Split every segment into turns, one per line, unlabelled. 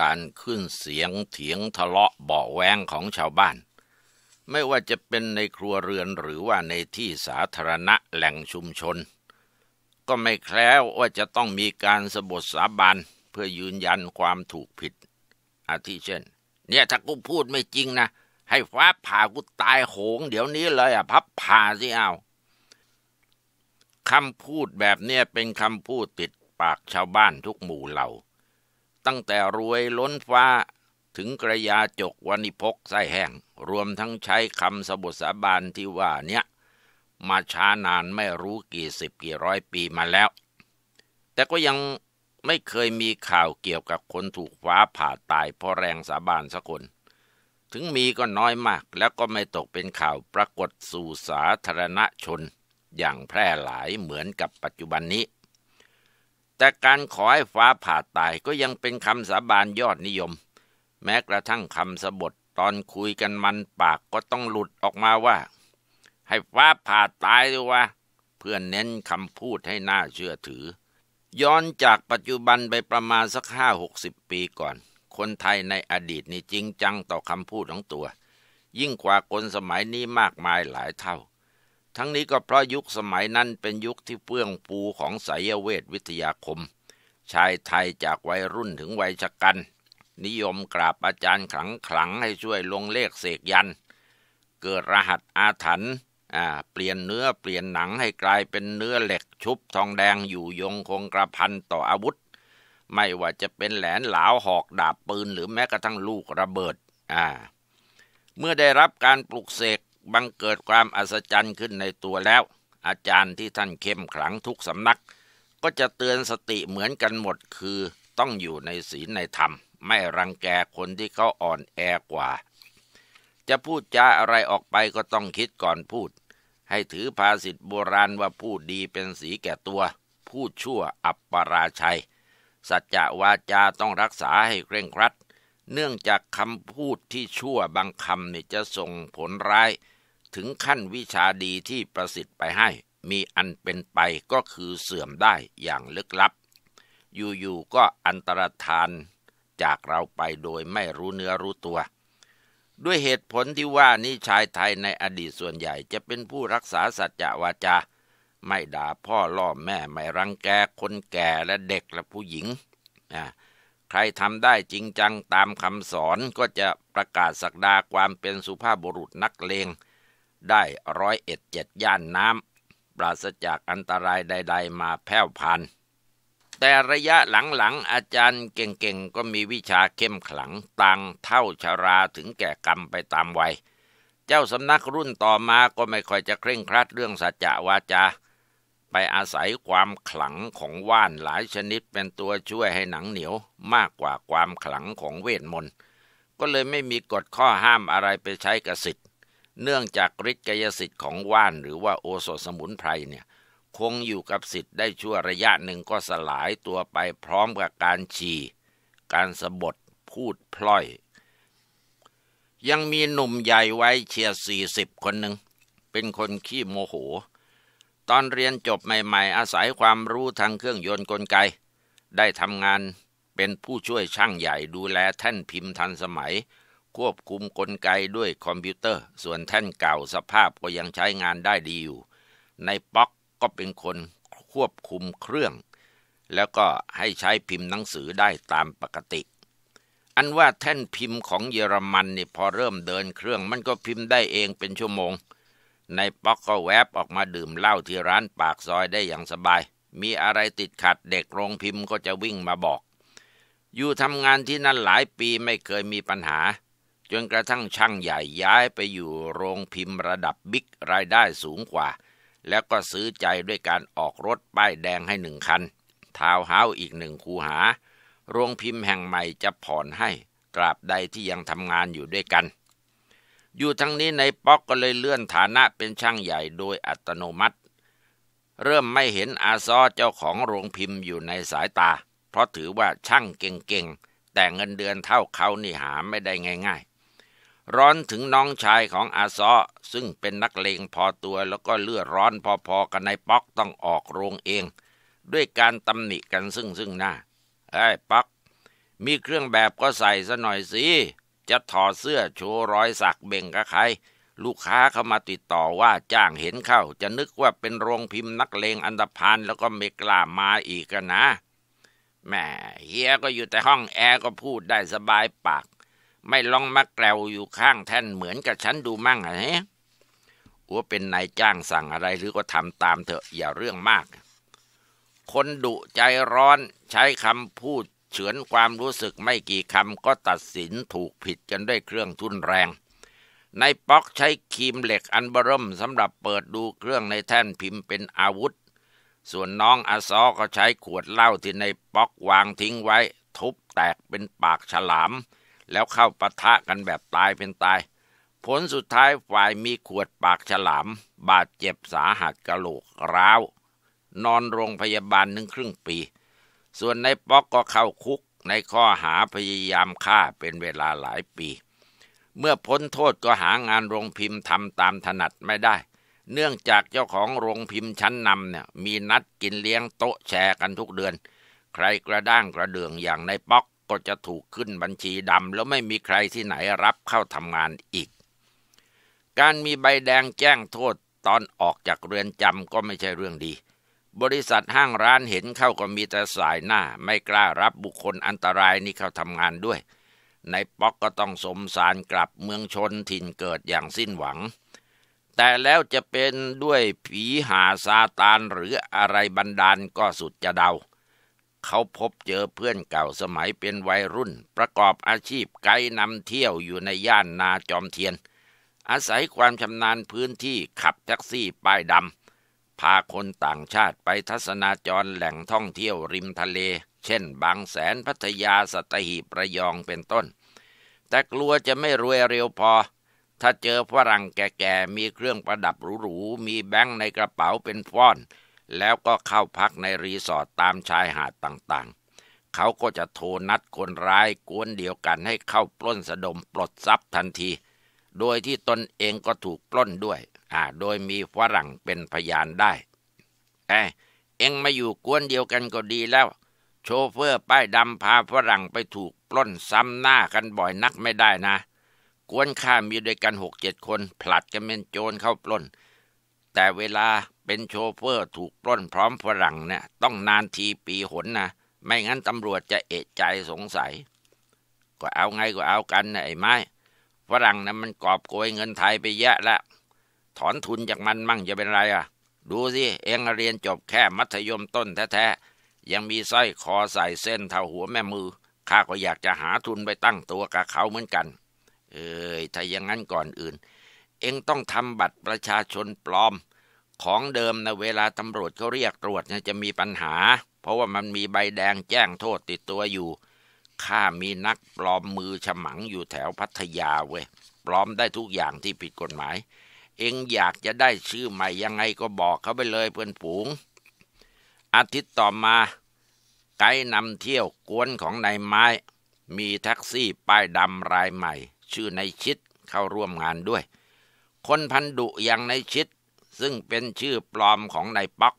การขึ้นเสียงเถียงทะเลาะเบาแวงของชาวบ้าน ไม่ว่าจะเป็นในครัวเรือนหรือว่าในที่สาธารณะแหล่งชุมชน ก็ไม่แคล้วว่าจะต้องมีการสบทสาบานเพื่อยืนยันความถูกผิด อาทิเช่น เนี่ยถ้ากูพูดไม่จริงนะ ให้ฟ้าผ่ากูตายโหง เดี๋ยวนี้เลยอ่ะพับผ่าสิเอาคำพูดแบบเนี้ยเป็นคำพูดติดปากชาวบ้านทุกหมู่เหล่าตั้งแต่รวยล้นฟ้าถึงกระยาจกวันิพกไส้แห้งรวมทั้งใช้คำสบทสาบานที่ว่าเนี้ยมาช้านานไม่รู้กี่สิบกี่ร้อยปีมาแล้ว แต่ก็ยังไม่เคยมีข่าวเกี่ยวกับคนถูกฟ้าผ่าตายเพราะแรงสาบานสักคน ถึงมีก็น้อยมาก แล้วก็ไม่ตกเป็นข่าวปรากฏสู่สาธารณชน อย่างแพร่หลายเหมือนกับปัจจุบันนี้แต่การขอให้ฟ้าผ่าตายก็ยังเป็นคำสาบานยอดนิยม แม้กระทั่งคำสบทตอนคุยกันมันปากก็ต้องหลุดออกมาว่า ให้ฟ้าผ่าตายด้วยวะเพื่อนเน้นคำพูดให้น่าเชื่อถือ ย้อนจากปัจจุบันไปประมาณสักห้าหกสิบปีก่อน คนไทยในอดีตนี่จริงจังต่อคำพูดของตัว ยิ่งกว่าคนสมัยนี้มากมายหลายเท่าทั้งนี้ก็เพราะยุคสมัยนั้นเป็นยุคที่เฟื่องฟูของสายเวทวิทยาคม ชายไทยจากวัยรุ่นถึงวัยชะกัน นิยมกราบอาจารย์ขลังขลังให้ช่วยลงเลขเสกยัน เกิดรหัสอาถรรพ์เปลี่ยนเนื้อเปลี่ยนหนังให้กลายเป็นเนื้อเหล็กชุบทองแดงอยู่ยงคงกระพันต่ออาวุธ ไม่ว่าจะเป็นแหลนหลาวหอกดาบปืนหรือแม้กระทั่งลูกระเบิดเมื่อได้รับการปลุกเสกบังเกิดความอัศจรรย์ขึ้นในตัวแล้ว อาจารย์ที่ท่านเข้มขลังทุกสำนัก ก็จะเตือนสติเหมือนกันหมดคือต้องอยู่ในศีลในธรรม ไม่รังแกคนที่เขาอ่อนแอกว่า จะพูดจาอะไรออกไปก็ต้องคิดก่อนพูด ให้ถือภาษิตโบราณว่าพูดดีเป็นสีแก่ตัว พูดชั่วอับปราชัย สัจจะวาจาต้องรักษาให้เคร่งครัด เนื่องจากคำพูดที่ชั่วบางคำนี่จะส่งผลร้ายถึงขั้นวิชาดีที่ประสิทธิ์ไปให้ มีอันเป็นไปก็คือเสื่อมได้อย่างลึกลับ อยู่ๆก็อันตรธานจากเราไปโดยไม่รู้เนื้อรู้ตัว ด้วยเหตุผลที่ว่านี้ชายไทยในอดีตส่วนใหญ่จะเป็นผู้รักษาสัจวาจา ไม่ด่าพ่อล่อแม่ไม่รังแก คนแก่และเด็ก และผู้หญิงนะใครทำได้จริงจังตามคำสอนก็จะประกาศสักดาความเป็นสุภาพบุรุษนักเลงได้ร้อยเอ็ดเจ็ดย่านน้ำ ปราศจากอันตรายใด ๆ มาแผ่พัน แต่ระยะหลังๆอาจารย์เก่ง ๆ ก็มีวิชาเข้มขลังตังเท่าชาราถึงแก่กรรมไปตามวัย เจ้าสำนักรุ่นต่อมาก็ไม่ค่อยจะเคร่งครัดเรื่องสัจจะวาจา ไปอาศัยความขลังของว่านหลายชนิดเป็นตัวช่วยให้หนังเหนียวมากกว่าความขลังของเวทมนต์ ก็เลยไม่มีกฎข้อห้ามอะไรไปใช้กสิทธิเนื่องจากฤทธิ์กายสิทธิ์ของว่านหรือว่าโอสถสมุนไพรเนี่ย คงอยู่กับสิทธิ์ได้ชั่วระยะหนึ่งก็สลายตัวไปพร้อมกับการฉี่การสะบดพูดพล่อย ยังมีหนุ่มใหญ่ไว้เชียร์สี่สิบคนหนึ่งเป็นคนขี้โมโห ตอนเรียนจบใหม่ๆอาศัยความรู้ทางเครื่องยนต์กลไก ได้ทำงานเป็นผู้ช่วยช่างใหญ่ดูแลแท่นพิมพ์ทันสมัยควบคุมกลไกด้วยคอมพิวเตอร์ส่วนแท่นเก่าสภาพก็ยังใช้งานได้ดีอยู่ ในป๊อกก็เป็นคนควบคุมเครื่อง แล้วก็ให้ใช้พิมพ์หนังสือได้ตามปกติ อันว่าแท่นพิมพ์ของเยอรมันนี่พอเริ่มเดินเครื่อง มันก็พิมพ์ได้เองเป็นชั่วโมง ในป๊อกก็แวบออกมาดื่มเหล้าที่ร้านปากซอยได้อย่างสบาย มีอะไรติดขัดเด็กโรงพิมพ์ก็จะวิ่งมาบอก อยู่ทำงานที่นั่นหลายปีไม่เคยมีปัญหาจนกระทั่งช่างใหญ่ย้ายไปอยู่โรงพิมพ์ระดับบิ๊กรายได้สูงกว่า แล้วก็ซื้อใจด้วยการออกรถป้ายแดงให้หนึ่งคัน ทาวเฮาอีกหนึ่งคูหา โรงพิมพ์แห่งใหม่จะผ่อนให้ตราบใดที่ยังทำงานอยู่ด้วยกัน อยู่ทั้งนี้ในป๊อกก็เลยเลื่อนฐานะเป็นช่างใหญ่โดยอัตโนมัติ เริ่มไม่เห็นอาซอเจ้าของโรงพิมพ์อยู่ในสายตา เพราะถือว่าช่างเก่งๆแต่เงินเดือนเท่าเขานี่หาไม่ได้ง่ายร้อนถึงน้องชายของอาซอซึ่งเป็นนักเลงพอตัวแล้วก็เลือดร้อนพอๆกันในป๊อกต้องออกโรงเอง ด้วยการตำหนิกันซึ่งซึ่งหน้าไอ้ป๊อกมีเครื่องแบบก็ใส่ซะหน่อยสิจะถอดเสื้อโชว์รอยสักเบ่งกับใคร ลูกค้าเข้ามาติดต่อว่าจ้างเห็นเข้าจะนึกว่าเป็นโรงพิมพ์นักเลงอันดพานแล้วก็ไม่กล้ามาอีกนะแหมเฮียก็อยู่แต่ห้องแอร์ก็พูดได้สบายปากไม่ลองมาแกลวอยู่ข้างแท่นเหมือนกับฉันดูมั่งอะฮะว่วเป็นนายจ้างสั่งอะไรหรือก็ทำตามเถอะอย่าเรื่องมาก คนดุใจร้อนใช้คำพูดเฉือนความรู้สึกไม่กี่คำก็ตัดสินถูกผิดกันด้วยเครื่องทุนแรงนายป๊อกใช้ครีมเหล็กอันบรมสำหรับเปิดดูเครื่องในแท่นพิมพ์เป็นอาวุธ ส่วนน้องอาซอก็ใช้ขวดเหล้าที่นายป๊อกวางทิ้งไว้ ทุบแตกเป็นปากฉลามแล้วเข้าปะทะกันแบบตายเป็นตาย ผลสุดท้ายฝ่ายมีขวดปากฉลาม บาดเจ็บสาหัสกระโหลกร้าว นอนโรงพยาบาลหนึ่งครึ่งปี ส่วนในป๊อกก็เข้าคุกในข้อหาพยายามฆ่าเป็นเวลาหลายปี เมื่อพ้นโทษก็หางานโรงพิมพ์ทำตามถนัดไม่ได้ เนื่องจากเจ้าของโรงพิมพ์ชั้นนำเนี่ยมีนัดกินเลี้ยงโต๊ะแชร์กันทุกเดือน ใครกระด้างกระเดืองอย่างในป๊อกก็จะถูกขึ้นบัญชีดำแล้วไม่มีใครที่ไหนรับเข้าทำงานอีก การมีใบแดงแจ้งโทษตอนออกจากเรือนจำก็ไม่ใช่เรื่องดี บริษัทห้างร้านเห็นเข้าก็มีแต่สายหน้า ไม่กล้ารับบุคคลอันตรายนี้เข้าทำงานด้วย ในป๊อกก็ต้องสมสารกลับเมืองชนถิ่นเกิดอย่างสิ้นหวัง แต่แล้วจะเป็นด้วยผีหาซาตานหรืออะไรบันดาลก็สุดจะเดาเขาพบเจอเพื่อนเก่าสมัยเป็นวัยรุ่น ประกอบอาชีพไกด์นำเที่ยวอยู่ในย่านนาจอมเทียน อาศัยความชำนาญพื้นที่ขับแท็กซี่ป้ายดำพาคนต่างชาติไปทัศนาจรแหล่งท่องเที่ยวริมทะเล เช่นบางแสนพัทยาสัตหีบระยองเป็นต้น แต่กลัวจะไม่รวยเร็วพอ ถ้าเจอฝรั่งแก่ๆมีเครื่องประดับหรูๆมีแบงค์ในกระเป๋าเป็นฟ้อนแล้วก็เข้าพักในรีสอร์ทตามชายหาดต่างๆ เขาก็จะโทรนัดคนร้ายกวนเดียวกันให้เข้าปล้นสะดมปลดทรัพย์ทันที โดยที่ตนเองก็ถูกปล้นด้วย อ่า โดยมีฝรั่งเป็นพยานได้ เอ้เองมาอยู่กวนเดียวกันก็ดีแล้ว โชเฟอร์ป้ายดำพาฝรั่งไปถูกปล้นซ้ำหน้ากันบ่อยนักไม่ได้นะ กวนข้ามีด้วยกันหกเจ็ดคน ผลัดกันเป็นโจรเข้าปล้นแต่เวลาเป็นโชเฟอร์ถูกปล้นพร้อมฝรั่งเนี่ย ต้องนานทีปีหนนะไม่งั้นตำรวจจะเอะใจสงสัย ก็เอาไงก็เอากันนะไอ้ไม้ ฝรั่งนะมันกอบโกยเงินไทยไปเยอะละ ถอนทุนจากมันมั่งจะเป็นไรอ่ะ ดูสิ เองเรียนจบแค่มัธยมต้นแท้ ๆ ยังมีสร้อยคอใส่เส้นเท่าหัวแม่มือข้าก็อยากจะหาทุนไปตั้งตัวกับเขาเหมือนกัน เอ้ยถ้าอย่างนั้นก่อนอื่นเองต้องทำบัตรประชาชนปลอม ของเดิมนะเวลาตำรวจเขาเรียกตรวจเนี่ยจะมีปัญหา เพราะว่ามันมีใบแดงแจ้งโทษติดตัวอยู่ข้ามีนักปลอมมือฉมังอยู่แถวพัทยาเว้ย ปลอมได้ทุกอย่างที่ผิดกฎหมาย เองอยากจะได้ชื่อใหม่ยังไงก็บอกเขาไปเลยเพื่อนฝูงอาทิตย์ต่อมา ไกด์นำเที่ยวกวนของนายไม้ มีแท็กซี่ป้ายดำรายใหม่ ชื่อนายชิดเข้าร่วมงานด้วยคนพันดุอย่างในชิด ซึ่งเป็นชื่อปลอมของนายป๊อก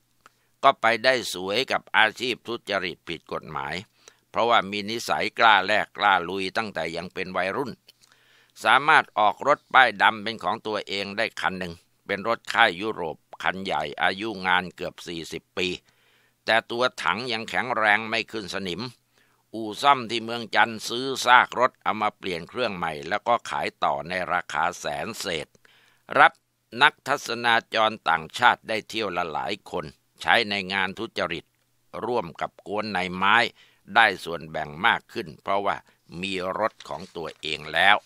ก็ไปได้สวยกับอาชีพทุจริตผิดกฎหมาย เพราะว่ามีนิสัยกล้าแลกกล้าลุยตั้งแต่ยังเป็นวัยรุ่น สามารถออกรถป้ายดำเป็นของตัวเองได้คันหนึ่ง เป็นรถค่ายยุโรป คันใหญ่อายุงานเกือบ 40 ปี แต่ตัวถังยังแข็งแรงไม่ขึ้นสนิม อู่ซ่อมที่เมืองจันซื้อซากรถเอามาเปลี่ยนเครื่องใหม่ แล้วก็ขายต่อในราคาแสนเศษรับนักทัศนาจรต่างชาติได้เที่ยวละหลายคนใช้ในงานทุจริตร่วมกับกวนในไม้ได้ส่วนแบ่งมากขึ้น เพราะว่ามีรถของตัวเองแล้ว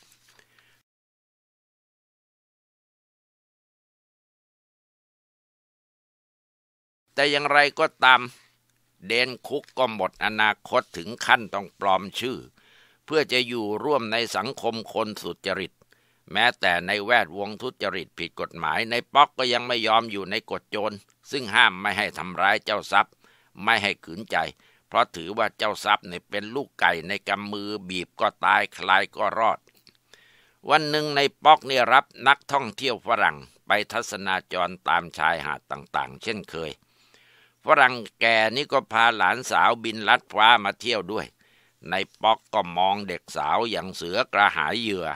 แต่อย่างไรก็ตามเดนคุกก็หมดอนาคตถึงขั้นต้องปลอมชื่อ เพื่อจะอยู่ร่วมในสังคมคนสุจริตแม้แต่ในแวดวงทุจริตผิดกฎหมายในป๊อกก็ยังไม่ยอมอยู่ในกฎโจร ซึ่งห้ามไม่ให้ทำร้ายเจ้าทรัพย์ ไม่ให้ขืนใจ เพราะถือว่าเจ้าทรัพย์เนี่ยเป็นลูกไก่ในกำมือบีบก็ตายคลายก็รอด วันหนึ่งในป๊อกเนี่ยรับนักท่องเที่ยวฝรั่งไปทัศนาจรตามชายหาดต่างๆเช่นเคย ฝรั่งแก่นี่ก็พาหลานสาวบินลัดฟ้ามาเที่ยวด้วย ในป๊อกก็มองเด็กสาวอย่างเสือกระหายเหยื่อ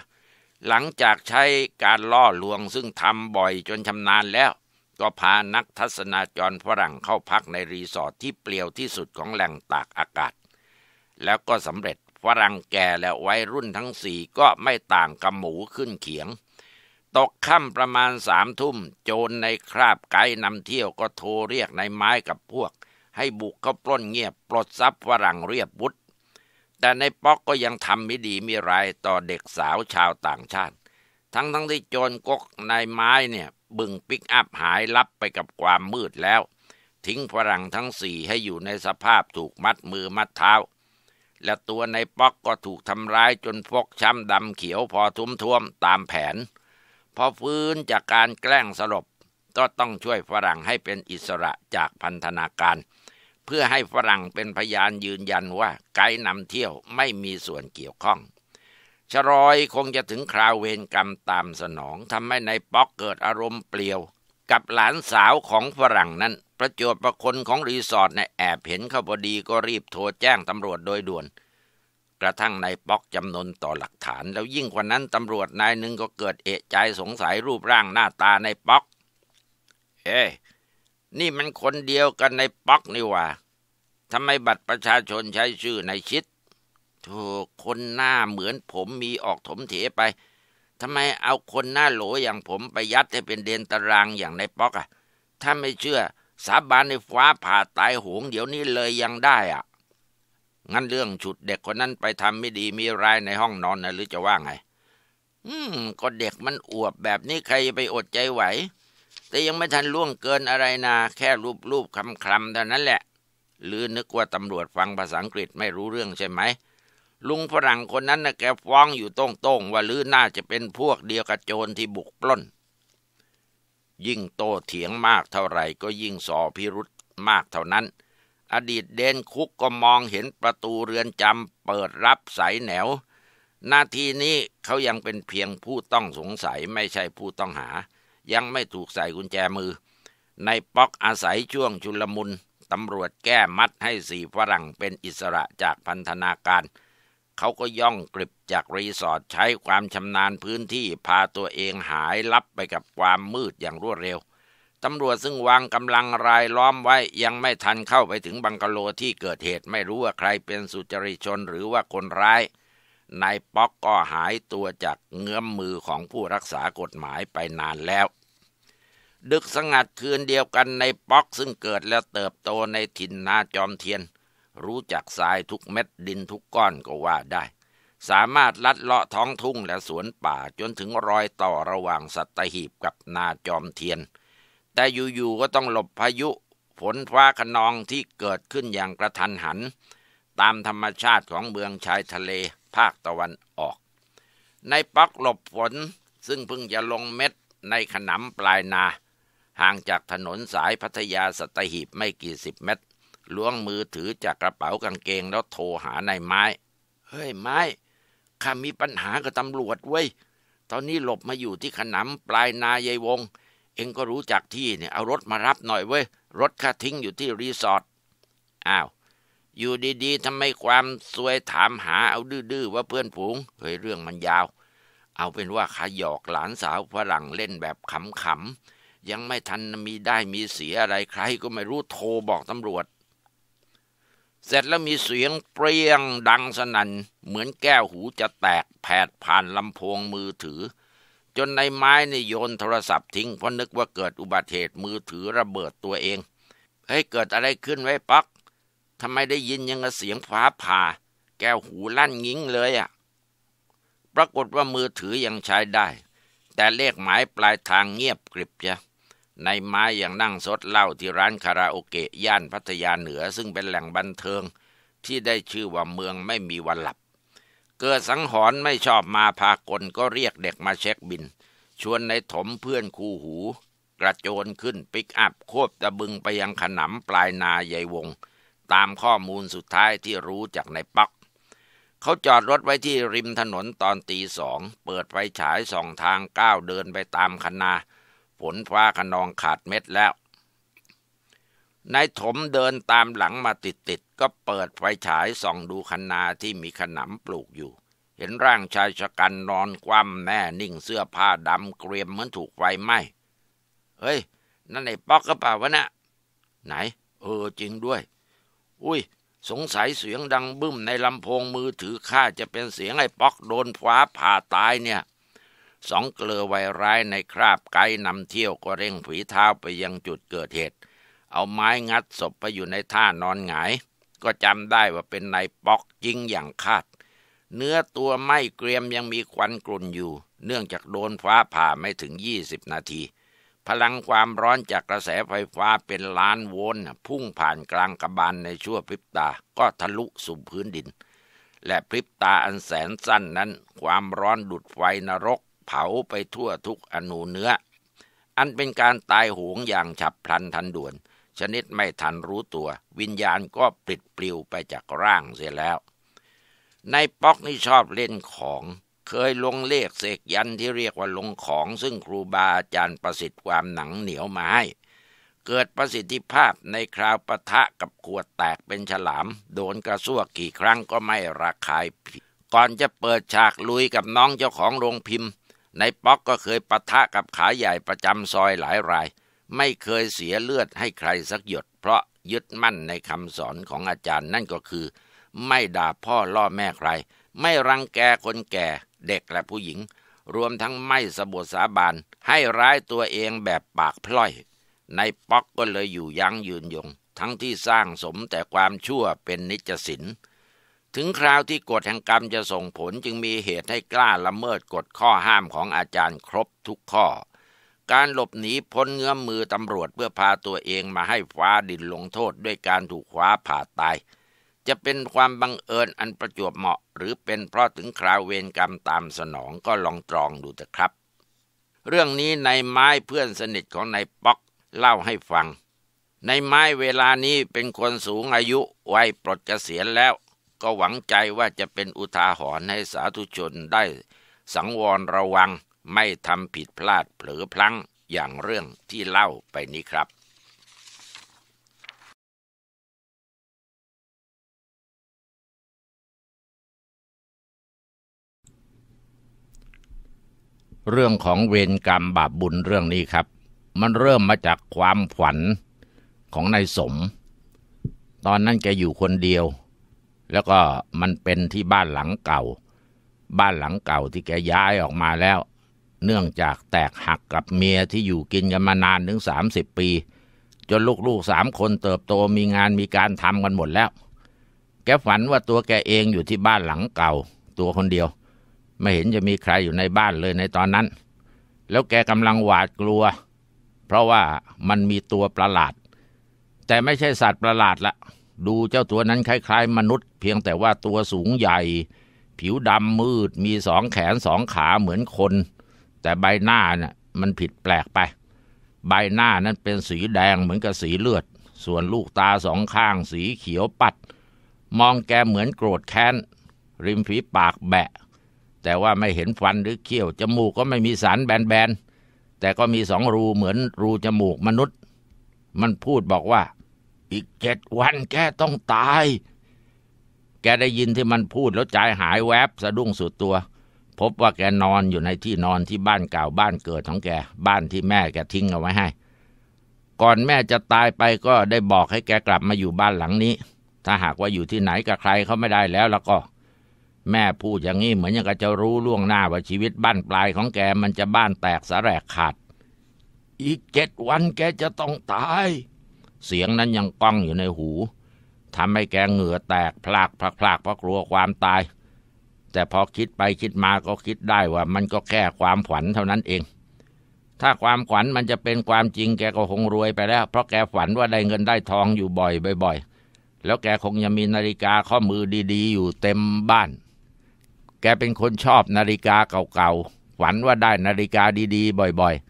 หลังจากใช้การล่อลวงซึ่งทำบ่อยจนชำนาญแล้ว ก็พานักทัศนาจรฝรั่งเข้าพักในรีสอร์ทที่เปลี่ยวที่สุดของแหล่งตากอากาศ แล้วก็สำเร็จฝรั่งแก่และวัยรุ่นทั้งสี่ก็ไม่ต่างกับหมูขึ้นเขียง ตกค่ำประมาณสามทุ่ม โจรในคราบไกดนำเที่ยวก็โทรเรียกนายไม้กับพวกให้บุกเข้าปล้นเงียบปลดทรัพย์ฝรั่งเรียบวุฒแต่ในป๊อกก็ยังทำไม่ดีไม่ร้ายต่อเด็กสาวชาวต่างชาติ ทั้งทั้งที่โจรกกนายไม้เนี่ย บึงปิกอัพหายลับไปกับความมืดแล้ว ทิ้งฝรั่งทั้งสี่ให้อยู่ในสภาพถูกมัดมือมัดเท้า และตัวในป๊อกก็ถูกทำร้ายจนฟกช้ำดำเขียวพอทุ้มท่วมตามแผน พอฟื้นจากการแกล้งสลบ ก็ต้องช่วยฝรั่งให้เป็นอิสระจากพันธนาการเพื่อให้ฝรั่งเป็นพยานยืนยันว่าไกด์นำเที่ยวไม่มีส่วนเกี่ยวข้อง ชรอยคงจะถึงคราวเวรกรรมตามสนองทำให้ในายป๊อกเกิดอารมณ์เปลี่ยว กับหลานสาวของฝรั่งนั้น ประจวบประคนของรีสอร์ทในแอบเห็นเขาพอดีก็รีบโทรแจ้งตำรวจโดยด่วน กระทั่งนายป๊อกจำนนต่อหลักฐาน แล้วยิ่งกว่านั้นตำรวจนายหนึ่งก็เกิดเอะใจสงสัยรูปร่างหน้าตานายป๊อก เอ๊นี่มันคนเดียวกันในป๊อกนี่ว่าทำไมบัตรประชาชนใช้ชื่อในชิดถูกคนหน้าเหมือนผมมีออกถมเถไป ทำไมเอาคนหน้าโหลอย่างผมไปยัดให้เป็นเดนตารางอย่างในป๊อกอะ ถ้าไม่เชื่อ สาบานในฟ้าผ่าตายหงเดี๋ยวนี้เลยยังได้อะงั้นเรื่องฉุดเด็กคนนั้นไปทำไม่ดีมีรายในห้องนอนนะหรือจะว่าไง อืมก็เด็กมันอวบแบบนี้ใครไปอดใจไหวแต่ยังไม่ทันล่วงเกินอะไรนาแค่รูปรูปคำคลำเท่านั้นแหละ หรือนึกว่าตำรวจฟังภาษาอังกฤษไม่รู้เรื่องใช่ไหม ลุงฝรั่งคนนั้นนะแกฟ้องอยู่ต้งต้งว่าลือน่าจะเป็นพวกเดียวกับโจรที่บุกปล้น ยิ่งโตเถียงมากเท่าไหร่ก็ยิ่งสอพิรุษมากเท่านั้น อดีตเดนคุกก็มองเห็นประตูเรือนจำเปิดรับสายแหนวนาทีนี้เขายังเป็นเพียงผู้ต้องสงสัยไม่ใช่ผู้ต้องหายังไม่ถูกใส่กุญแจมือ ในป๊อกอาศัยช่วงชุลมุน ตำรวจแก้มัดให้สี่ฝรั่งเป็นอิสระจากพันธนาการ เขาก็ย่องกลิบจากรีสอร์ทใช้ความชำนาญพื้นที่พาตัวเองหายลับไปกับความมืดอย่างรวดเร็ว ตำรวจซึ่งวางกำลังรายล้อมไว้ยังไม่ทันเข้าไปถึงบังกะโลที่เกิดเหตุไม่รู้ว่าใครเป็นสุจริชน หรือว่าคนร้ายนายป๊อกก็หายตัวจากเงื้อมมือของผู้รักษากฎหมายไปนานแล้วดึกสงัดคืนเดียวกันในป๊อกซึ่งเกิดและเติบโตในถิ่นนาจอมเทียน รู้จักทรายทุกเม็ดดินทุกก้อนก็ว่าได้ สามารถลัดเลาะท้องทุ่งและสวนป่าจนถึงรอยต่อระหว่างสัตหีบกับนาจอมเทียน แต่อยู่ๆก็ต้องหลบพายุฝนฟ้าขนองที่เกิดขึ้นอย่างกระทันหัน ตามธรรมชาติของเมืองชายทะเลภาคตะวันออก ในป๊อกหลบฝนซึ่งเพิ่งจะลงเม็ดในขนำปลายนาห่างจากถนนสายพัทยาสัตหีบไม่กี่สิบเมตร ล้วงมือถือจากกระเป๋ากางเกงแล้วโทรหานายไม้ เฮ้ยไม้ ข้ามีปัญหากับตำรวจเว้ย ตอนนี้หลบมาอยู่ที่ขนำปลายนายายวง เองก็รู้จักที่เนี่ย เอารถมารับหน่อยเว้ย รถข้าทิ้งอยู่ที่รีสอร์ท อ้าว อยู่ดีๆทำไมความซวยถามหาเอาดื้อๆ ว่าเพื่อนฝูง เฮ้ยเรื่องมันยาว เอาเป็นว่าข้าหยอกหลานสาวฝรั่งเล่นแบบขำๆยังไม่ทันมีได้มีเสียอะไรใครก็ไม่รู้โทรบอกตำรวจ เสร็จแล้วมีเสียงเปรียงดังสนัน่น เหมือนแก้วหูจะแตกแผดผ่านลำโพงมือถือ จนในไม้นี่โยนโทรศัพท์ทิ้งเพราะนึกว่าเกิดอุบัติเหตุมือถือระเบิดตัวเองเฮ้ยเกิดอะไรขึ้นไว้ปักทำไมได้ยินยังเสียงฟ้าผ่า แก้วหูลั่นงิ้งเลยอะ่ะปรากฏว่ามือถือยังใช้ได้ แต่เลขหมายปลายทางเงียบกริบจ้ะในไม้ยังนั่งสดเหล้าที่ร้านคาราโอเกะ ย่านพัทยาเหนือซึ่งเป็นแหล่งบันเทิง ที่ได้ชื่อว่าเมืองไม่มีวันหลับ เกิดสังหรณ์ไม่ชอบมาพากลก็เรียกเด็กมาเช็คบิน ชวนในถมเพื่อนคู่หู กระโจนขึ้นปิกอัพควบตะบึงไปยังขนำปลายนาใหญ่วง ตามข้อมูลสุดท้ายที่รู้จากในปักเขาจอดรถไว้ที่ริมถนนตอนตีสองเปิดไฟฉายส่องทางก้าวเดินไปตามคณนาฝนฟ้าขนองขาดเม็ดแล้ว นายถมเดินตามหลังมาติดๆ ก็เปิดไฟฉายส่องดูคันนาที่มีขนำปลูกอยู่ เห็นร่างชายชะกันนอนคว่ำแน่นิ่งเสื้อผ้าดำเกรียมเหมือนถูกไฟไหม้เฮ้ย นั่นไอ้ป๊อกกระเป๋าวะนะไหน เออจริงด้วย อุ้ย สงสัยเสียงดังบึ้มในลำโพงมือถือข้าจะเป็นเสียงไอ้ป๊อกโดนฟ้าผ่าตายเนี่ยสองเกลือวัยร้ายในคราบไกดนำเที่ยวก็เร่งผีเท้าไปยังจุดเกิดเหตุ เอาไม้งัดศพไปอยู่ในท่านอนหงาย ก็จำได้ว่าเป็นนายปอกจริงอย่างคาด เนื้อตัวไม่เกรียมยังมีควันกลุ่นอยู่ เนื่องจากโดนฟ้าผ่าไม่ถึงยี่สิบนาที พลังความร้อนจากกระแสไฟฟ้าเป็นล้านโวลต์พุ่งผ่านกลางกระบาลในชั่วพริบตาก็ทะลุสู่พื้นดิน และพริบตาอันแสนสั้นนั้น ความร้อนดุดไฟนรกเผาไปทั่วทุกอนูเนื้อ อันเป็นการตายโหงอย่างฉับพลันทันด่วน ชนิดไม่ทันรู้ตัว วิญญาณก็ปลิดปลิวไปจากร่างเสียแล้ว ในป๊อกนี่ชอบเล่นของ เคยลงเลขเสกยันที่เรียกว่าลงของ ซึ่งครูบาอาจารย์ประสิทธิ์ความหนังเหนียวมาให้เกิดประสิทธิภาพในคราวปะทะกับขวดแตกเป็นฉลาม โดนกระซวกกี่ครั้งก็ไม่ระคาย ก่อนจะเปิดฉากลุยกับน้องเจ้าของโรงพิมพ์ในป๊อกก็เคยปะทะกับขาใหญ่ประจำซอยหลายราย ไม่เคยเสียเลือดให้ใครสักหยด เพราะยึดมั่นในคำสอนของอาจารย์นั่นก็คือ ไม่ด่าพ่อล่อแม่ใคร ไม่รังแกคนแก่ เด็กและผู้หญิง รวมทั้งไม่สบสาบานให้ร้ายตัวเองแบบปากพล่อย ในป๊อกก็เลยอยู่ยั้งยืนยง ทั้งที่สร้างสมแต่ความชั่วเป็นนิจสินถึงคราวที่กฎแห่งกรรมจะส่งผลจึงมีเหตุให้กล้าละเมิดกฎข้อห้ามของอาจารย์ครบทุกข้อ การหลบหนีพ้นเงื้อมมือตำรวจเพื่อพาตัวเองมาให้ฟ้าดินลงโทษด้วยการถูกคว้าผ่าตาย จะเป็นความบังเอิญอันประจวบเหมาะหรือเป็นเพราะถึงคราวเวรกรรมตามสนองก็ลองตรองดูเถอะครับ เรื่องนี้ในไม้เพื่อนสนิทของนายป๊อกเล่าให้ฟังในไม้เวลานี้เป็นคนสูงอายุวัยปลดเกษียณแล้วก็หวังใจว่าจะเป็นอุทาหรณ์ให้สาธุชนได้สังวรระวังไม่ทำผิดพลาดเผลอพลั้งอย่างเรื่องที่เล่าไปนี้ครับ เรื่องของเวรกรรมบาปบุญเรื่องนี้ครับ มันเริ่มมาจากความฝันของนายสมตอนนั้นแกอยู่คนเดียวแล้วก็มันเป็นที่บ้านหลังเก่า บ้านหลังเก่าที่แกย้ายออกมาแล้ว เนื่องจากแตกหักกับเมียที่อยู่กินกันมานานถึงสามสิบปี จนลูกๆสามคนเติบโตมีงานมีการทำกันหมดแล้ว แกฝันว่าตัวแกเองอยู่ที่บ้านหลังเก่าตัวคนเดียว ไม่เห็นจะมีใครอยู่ในบ้านเลยในตอนนั้น แล้วแกกำลังหวาดกลัวเพราะว่ามันมีตัวประหลาด แต่ไม่ใช่สัตว์ประหลาดละดูเจ้าตัวนั้นคล้าย ๆ มนุษย์ เพียงแต่ว่าตัวสูงใหญ่ ผิวดำมืดมีสองแขนสองขาเหมือนคน แต่ใบหน้าน่ะมันผิดแปลกไปใบหน้านั้นเป็นสีแดงเหมือนกับสีเลือด ส่วนลูกตาสองข้างสีเขียวปัด มองแกเหมือนโกรธแค้น ริมฝีปากแบะแต่ว่าไม่เห็นฟันหรือเขี้ยวจมูกก็ไม่มีสารแบนๆแต่ก็มีสองรูเหมือนรูจมูกมนุษย์ มันพูดบอกว่าอีกเจ็ดวันแกต้องตาย แกได้ยินที่มันพูดแล้วใจหายแวบสะดุ้งสุดตัว พบว่าแกนอนอยู่ในที่นอนที่บ้านเก่าบ้านเกิดของแก บ้านที่แม่แกทิ้งเอาไว้ให้ ก่อนแม่จะตายไปก็ได้บอกให้แกกลับมาอยู่บ้านหลังนี้ ถ้าหากว่าอยู่ที่ไหนกับใครเขาไม่ได้แล้ว แล้วก็ แม่พูดอย่างนี้เหมือนยังจะรู้ล่วงหน้าว่าชีวิตบ้านปลายของแกมันจะบ้านแตกสแหรกขาดอีกเจ็ดวัน แกจะต้องตายเสียงนั้นยังก้องอยู่ในหูทำให้แกเหงื่อแตก พลากพลักพลากเพราะกลัวความตาย แต่พอคิดไปคิดมาก็คิดได้ว่ามันก็แค่ความฝันเท่านั้นเอง ถ้าความฝันมันจะเป็นความจริงแกก็คงรวยไปแล้วเพราะแกฝันว่าได้เงินได้ทองอยู่บ่อยบ่อยแล้วแกคงยังมีนาฬิกาข้อมือดีๆอยู่เต็มบ้าน แกเป็นคนชอบนาฬิกาเก่าๆฝันว่าได้นาฬิกาดี ๆ บ่อย ๆ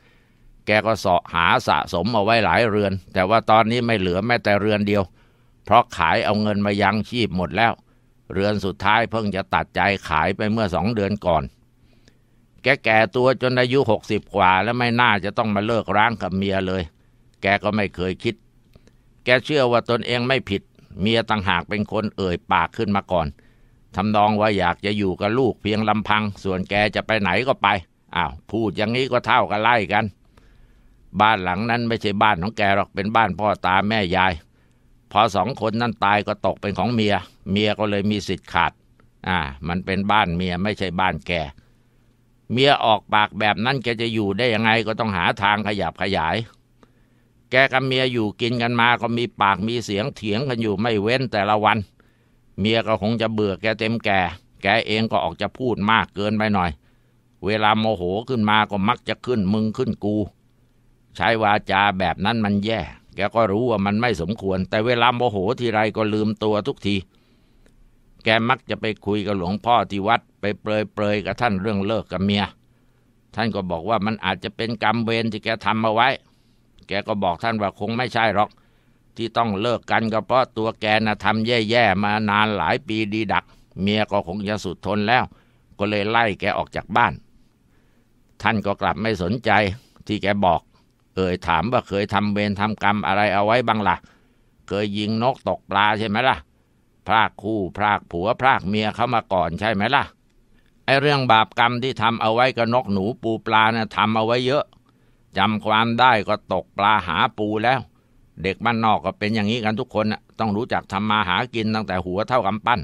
แกก็สาะหาสะสมเอาไว้หลายเรือน แต่ว่าตอนนี้ไม่เหลือแม้แต่เรือนเดียว เพราะขายเอาเงินมายังชีพหมดแล้ว เรือนสุดท้ายเพิ่งจะตัดใจขายไปเมื่อสองเดือนก่อน แกแก่ตัวจนอายุหกสิบกว่าแล้วไม่น่าจะต้องมาเลิกร้างกับเมียเลย แกก็ไม่เคยคิด แกเชื่อว่าตนเองไม่ผิด เมียต่างหากเป็นคนเอ่ยปากขึ้นมาก่อนทำนองว่าอยากจะอยู่กับลูกเพียงลำพัง ส่วนแกจะไปไหนก็ไป อ้าวพูดอย่างนี้ก็เท่ากันไล่กันบ้านหลังนั้น ไม่ใช่บ้านของแกหรอก เป็นบ้านพ่อตาแม่ยาย พอสองคนนั้นตายก็ตกเป็นของเมีย เมียก็เลยมีสิทธิ์ขาด อ่า มันเป็นบ้านเมียไม่ใช่บ้านแก เมียออกปากแบบนั้นแกจะอยู่ได้ยังไงก็ต้องหาทางขยับขยาย แกกับเมียอยู่กินกันมาก็มีปากมีเสียงเถียงกันอยู่ไม่เว้นแต่ละวัน เมียก็คงจะเบื่อแกเต็มแก่แกเองก็ออกจะพูดมากเกินไปหน่อย เวลาโมโหขึ้นมาก็มักจะขึ้นมึงขึ้นกูใช้วาจาแบบนั้นมันแย่ แกก็รู้ว่ามันไม่สมควร แต่เวลาโมโหทีไรก็ลืมตัวทุกที แกมักจะไปคุยกับหลวงพ่อที่วัด ไปเปรยเปรยกับท่านเรื่องเลิกกับเมีย ท่านก็บอกว่ามันอาจจะเป็นกรรมเวรที่แกทำมาไว้ แกก็บอกท่านว่าคงไม่ใช่หรอก ที่ต้องเลิกกันก็เพราะตัวแกน่ะทำแย่ๆ มานานหลายปีดีดัก เมียก็คงจะสุดทนแล้ว ก็เลยไล่แกออกจากบ้าน ท่านก็กลับไม่สนใจที่แกบอกเคยถามว่าเคยทำเวรทำกรรมอะไรเอาไว้บ้างละ่ะ เคยยิงนกตกปลาใช่ไหมละ่ะ พรากคู่พรากผัวพรากเมียเขามาก่อนใช่ไหมละ่ะ ไอเรื่องบาปกรรมที่ทำเอาไว้กับนกหนูปูปลานะ่ะทำเอาไว้เยอะ จำความได้ก็ตกปลาหาปูแล้ว เด็กบ้าน นอกก็เป็นอย่างนี้กันทุกคนนะต้องรู้จักทำมาหากินตั้งแต่หัวเท่ากำปั้น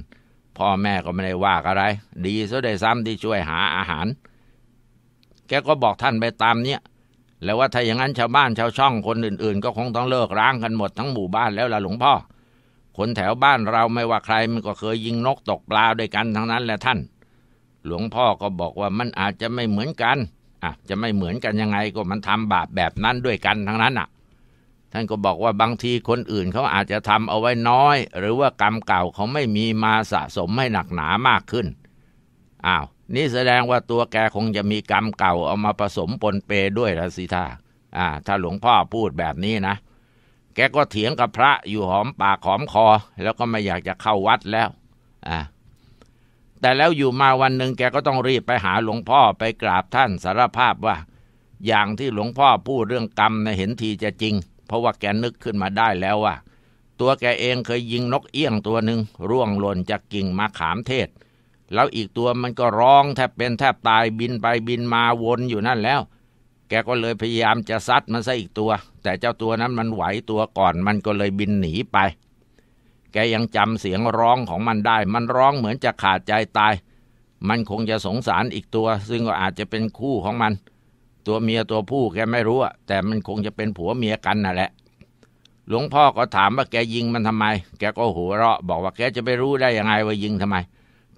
พ่อแม่ก็ไม่ได้ว่าอะไร ดีซะได้ซ้ำที่ช่วยหาอาหาร แกก็บอกท่านไปตามเนี้ยแล้วว่าถ้าอย่างนั้นชาวบ้านชาวช่องคนอื่นๆก็คงต้องเลิกร้างกันหมดทั้งหมู่บ้านแล้วล่ะหลวงพ่อ คนแถวบ้านเราไม่ว่าใครมันก็เคยยิงนกตกปลาด้วยกันทั้งนั้นแหละท่าน หลวงพ่อก็บอกว่ามันอาจจะไม่เหมือนกันอ่ะจะไม่เหมือนกันยังไงก็มันทำบาปแบบนั้นด้วยกันทั้งนั้นอ่ะ ท่านก็บอกว่าบางทีคนอื่นเขาอาจจะทำเอาไว้น้อย หรือว่ากรรมเก่าเขาไม่มีมาสะสมให้หนักหนามากขึ้นอ้าวนี่แสดงว่าตัวแกคงจะมีกรรมเก่าเอามาผสมปนเปด้วยละสิท่าอ่า ถ้าหลวงพ่อพูดแบบนี้นะ แกก็เถียงกับพระอยู่หอมปากหอมคอ แล้วก็ไม่อยากจะเข้าวัดแล้วอ่าแต่แล้วอยู่มาวันหนึ่งแกก็ต้องรีบไปหาหลวงพ่อไปกราบท่านสารภาพว่าอย่างที่หลวงพ่อพูดเรื่องกรรมนะเห็นทีจะจริง เพราะว่าแกนึกขึ้นมาได้แล้วว่าตัวแกเองเคยยิงนกเอี้ยงตัวหนึ่งร่วงหล่นจากกิ่งมะขามเทศแล้วอีกตัวมันก็ร้องแทบเป็นแทบตายบินไปบินมาวนอยู่นั่นแล้ว แกก็เลยพยายามจะซัดมันซะอีกตัว แต่เจ้าตัวนั้นมันไหวตัวก่อนมันก็เลยบินหนีไป แกยังจำเสียงร้องของมันได้ มันร้องเหมือนจะขาดใจตาย มันคงจะสงสารอีกตัว ซึ่งก็อาจจะเป็นคู่ของมัน ตัวเมียตัวผู้แกไม่รู้แต่มันคงจะเป็นผัวเมียกันน่ะแหละหลวงพ่อก็ถามว่าแกยิงมันทำไม แกก็หัวเราะบอกว่าแกจะไปรู้ได้ยังไงว่ายิงทำไม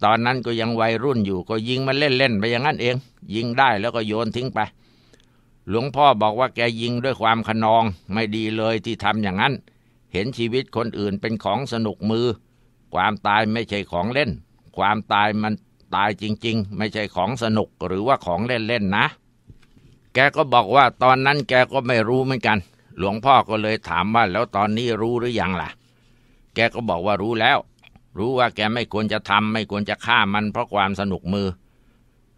ตอนนั้นก็ยังวัยรุ่นอยู่ก็ยิงมันเล่น ๆ ไปอย่างนั้นเอง ยิงได้แล้วก็โยนทิ้งไป หลวงพ่อบอกว่าแกยิงด้วยความขนองไม่ดีเลยที่ทำอย่างนั้น เห็นชีวิตคนอื่นเป็นของสนุกมือ ความตายไม่ใช่ของเล่น ความตายมันตายจริงๆไม่ใช่ของสนุกหรือว่าของเล่นๆนะ แกก็บอกว่าตอนนั้นแกก็ไม่รู้เหมือนกัน หลวงพ่อก็เลยถามว่าแล้วตอนนี้รู้หรือยังล่ะ แกก็บอกว่ารู้แล้วรู้ว่าแกไม่ควรจะทำไม่ควรจะฆ่ามันเพราะความสนุกมือ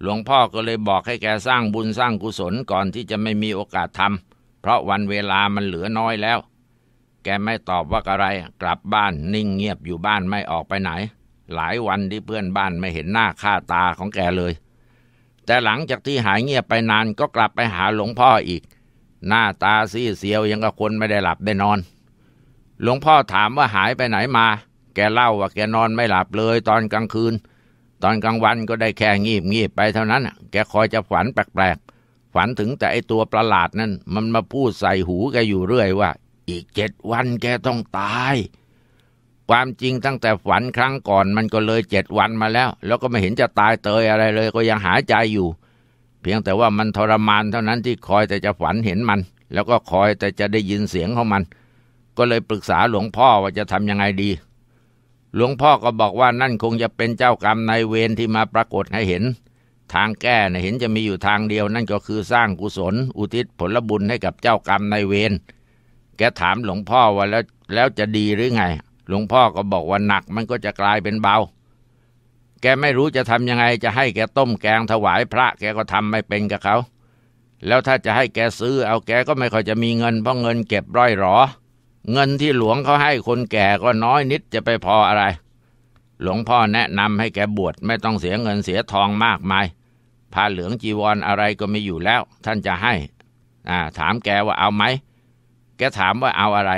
หลวงพ่อก็เลยบอกให้แกสร้างบุญสร้างกุศลก่อนที่จะไม่มีโอกาสทำเพราะวันเวลามันเหลือน้อยแล้ว แกไม่ตอบว่าอะไรกลับบ้านนิ่งเงียบอยู่บ้านไม่ออกไปไหน หลายวันที่เพื่อนบ้านไม่เห็นหน้าค่าตาของแกเลย แต่หลังจากที่หายเงียบไปนานก็กลับไปหาหลวงพ่ออีก หน้าตาซีเซียวยังกับคนไม่ได้หลับได้นอน หลวงพ่อถามว่าหายไปไหนมาแกเล่าว่าแกนอนไม่หลับเลยตอนกลางคืน ตอนกลางวันก็ได้แค่งีบงีบไปเท่านั้น แกคอยจะฝันแปลก ๆ ฝันถึงแต่ไอตัวประหลาดนั่น มันมาพูดใส่หูแกอยู่เรื่อยว่า อีกเจ็ดวันแกต้องตาย ความจริงตั้งแต่ฝันครั้งก่อน มันก็เลยเจ็ดวันมาแล้ว แล้วก็ไม่เห็นจะตายเตยอะไรเลย ก็ยังหายใจอยู่ เพียงแต่ว่ามันทรมานเท่านั้นที่คอยแต่จะฝันเห็นมัน แล้วก็คอยแต่จะได้ยินเสียงของมัน ก็เลยปรึกษาหลวงพ่อว่าจะทำยังไงดีหลวงพ่อก็บอกว่านั่นคงจะเป็นเจ้ากรรมนายเวรที่มาปรากฏให้เห็น ทางแก้นะเห็นจะมีอยู่ทางเดียวนั่นก็คือสร้างกุศลอุทิศผลบุญให้กับเจ้ากรรมนายเวรแกถามหลวงพ่อว่าแล้วแล้วจะดีหรือไง หลวงพ่อก็บอกว่าหนัก มันก็จะกลายเป็นเบา แกไม่รู้จะทำยังไงจะให้แกต้มแกงถวายพระแกก็ทำไม่เป็นกับเขา แล้วถ้าจะให้แกซื้อเอาแกก็ไม่ค่อยจะมีเงินเพราะเงินเก็บร้อยหรอเงินที่หลวงเขาให้คนแก่ก็น้อยนิดจะไปพออะไร หลวงพ่อแนะนำให้แกบวชไม่ต้องเสียเงินเสียทองมากมายผ้าเหลืองจีวรออะไรก็ไม่อยู่แล้ว ท่านจะให้อ่าถามแกว่าเอาไหมแกถามว่าเอาอะไร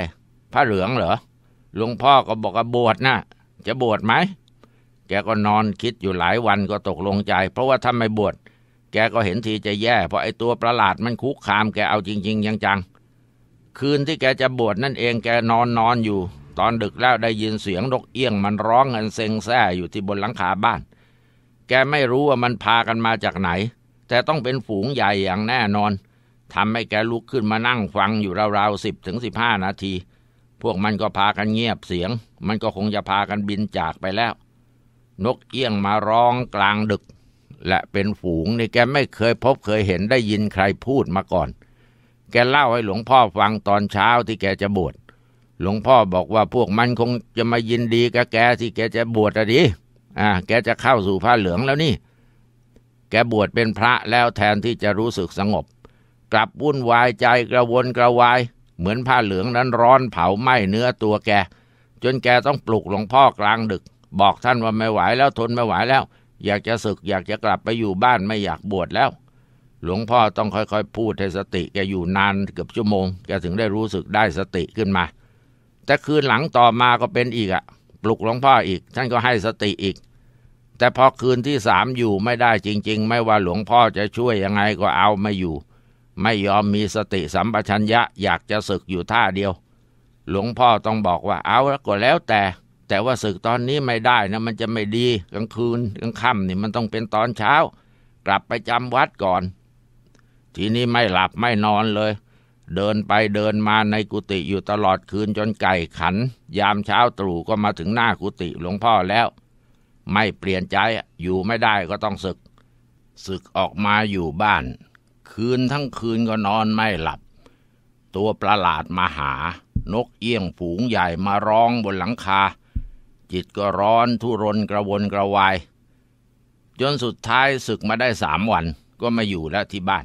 ผ้าเหลืองเหรอหลวงพ่อก็บอกว่าบวชนะจะบวชไหมแกก็นอนคิดอยู่หลายวันก็ตกลงใจ เพราะว่าถ้าไม่บวชแกก็เห็นทีจะแย่เพราะไอ้ตัวประหลาดมันคุกคามแกเอาจริงๆจังคืนที่แกจะบวชนั่นเองแกนอนนอนอยู่ ตอนดึกแล้วได้ยินเสียงนกเอี้ยงมันร้องเงินเซ็งแซ่อยู่ที่บนหลังคาบ้าน แกไม่รู้ว่ามันพากันมาจากไหน แต่ต้องเป็นฝูงใหญ่อย่างแน่นอนทำให้แกลุกขึ้นมานั่งฟังอยู่ราวๆสิบถึงสิบห้านาที พวกมันก็พากันเงียบเสียง มันก็คงจะพากันบินจากไปแล้ว นกเอี้ยงมาร้องกลางดึก และเป็นฝูงนี่แกไม่เคยพบเคยเห็นได้ยินใครพูดมาก่อนแกเล่าให้หลวงพ่อฟังตอนเช้าที่แกจะบวช หลวงพ่อบอกว่าพวกมันคงจะมายินดีกับแกที่แกจะบวชอะดิอ่าแกจะเข้าสู่ผ้าเหลืองแล้วนี่ แกบวชเป็นพระแล้วแทนที่จะรู้สึกสงบ กลับวุ่นวายใจกระวนกระวาย เหมือนผ้าเหลืองนั้นร้อนเผาไหม้เนื้อตัวแกจนแกต้องปลุกหลวงพ่อกลางดึก บอกท่านว่าไม่ไหวแล้วทนไม่ไหวแล้ว อยากจะศึก อยากจะกลับไปอยู่บ้านไม่อยากบวชแล้วหลวงพ่อต้องค่อย ๆ พูดให้สติแกอยู่นานเกือบชั่วโมงแกถึงได้รู้สึกได้สติขึ้นมา แต่คืนหลังต่อมาก็เป็นอีกอะปลุกหลวงพ่ออีกท่านก็ให้สติอีก แต่พอคืนที่สามอยู่ไม่ได้จริง ๆ ไม่ว่าหลวงพ่อจะช่วยยังไงก็เอาไม่อยู่ ไม่ยอมมีสติสัมปชัญญะอยากจะศึกอยู่ท่าเดียว หลวงพ่อต้องบอกว่าเอาแล้วก็แล้วแต่ แต่ว่าศึกตอนนี้ไม่ได้นะมันจะไม่ดีกลางคืนกลางค่ำนี่มันต้องเป็นตอนเช้า กลับไปจำวัดก่อนทีนี้ไม่หลับไม่นอนเลย เดินไปเดินมาในกุฏิอยู่ตลอดคืนจนไก่ขัน ยามเช้าตรู่ก็มาถึงหน้ากุฏิหลวงพ่อแล้ว ไม่เปลี่ยนใจอยู่ไม่ได้ก็ต้องศึกศึกออกมาอยู่บ้านคืนทั้งคืนก็นอนไม่หลับ ตัวประหลาดมาหา นกเอี้ยงฝูงใหญ่มาร้องบนหลังคา จิตก็ร้อนทุรนกระวนกระวาย จนสุดท้ายศึกมาได้สามวันก็มาอยู่แล้วที่บ้าน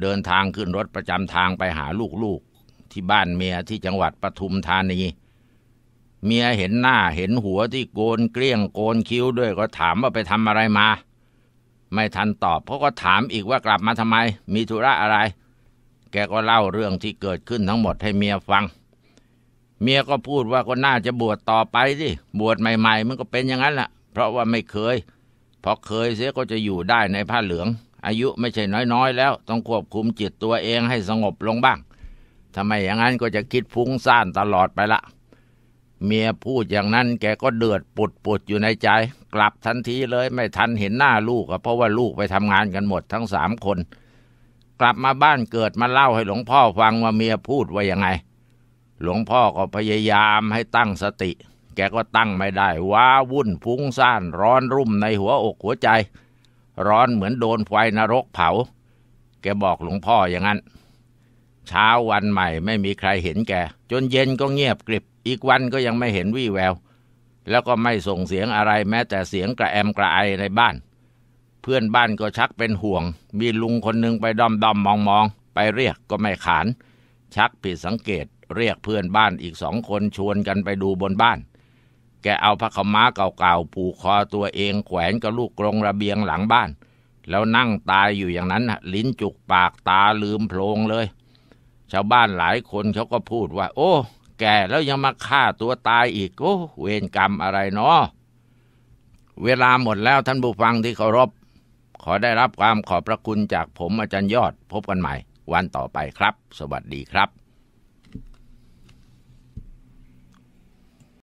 เดินทางขึ้นรถประจำทางไปหาลูกๆที่บ้านเมียที่จังหวัดปทุมธานี เมียเห็นหน้าเห็นหัวที่โกนเกลี้ยง โกนคิ้วด้วยก็ถามว่าไปทำอะไรมา ไม่ทันตอบเขาก็ถามอีกว่ากลับมาทำไม มีธุระอะไร แกก็เล่าเรื่องที่เกิดขึ้นทั้งหมดให้เมียฟัง เมียก็พูดว่าก็น่าจะบวชต่อไปสิบวชใหม่ๆมันก็เป็นอย่างนั้นแหละเพราะว่าไม่เคยพอเคยเสียก็จะอยู่ได้ในผ้าเหลืองอายุไม่ใช่น้อยๆแล้ว ต้องควบคุมจิตตัวเองให้สงบลงบ้างทำไมอย่างนั้นก็จะคิดฟุ้งซ่านตลอดไปละเมียพูดอย่างนั้นแกก็เดือดปุดปุดอยู่ในใจ กลับทันทีเลยไม่ทันเห็นหน้าลูกเพราะว่าลูกไปทำงานกันหมดทั้งสามคน กลับมาบ้านเกิดมาเล่าให้หลวงพ่อฟังว่าเมียพูดว่ายังไง หลวงพ่อก็พยายามให้ตั้งสติ แกก็ตั้งไม่ได้ว้าวุ่นฟุ้งซ่าน ร้อนรุ่มในหัวอกหัวใจร้อนเหมือนโดนไฟนรกเผา แกบอกหลวงพ่ออย่างนั้นเช้าวันใหม่ไม่มีใครเห็นแกจนเย็นก็เงียบกริบอีกวันก็ยังไม่เห็นวี่แวว แล้วก็ไม่ส่งเสียงอะไรแม้แต่เสียงกระแอมกระไอในบ้าน เพื่อนบ้านก็ชักเป็นห่วง มีลุงคนนึงไปดอมดอมมองมองไปเรียกก็ไม่ขาน ชักผิดสังเกตเรียกเพื่อนบ้านอีกสองคนชวนกันไปดูบนบ้านแกเอาผ้าขม้าเก่าๆผูกคอตัวเองแขวนกับลูกกรงระเบียงหลังบ้าน แล้วนั่งตายอยู่อย่างนั้นลิ้นจุกปากตาลืมโพลงเลย ชาวบ้านหลายคนเขาก็พูดว่า โอ้ แกแล้วยังมาฆ่าตัวตายอีกโอ้เวรกรรมอะไรเนาะเวลาหมดแล้วท่านผู้ฟังที่เคารพขอได้รับความขอบพระคุณจากผมอาจารย์ยอด พบกันใหม่ วันต่อไปครับ สวัสดีครับ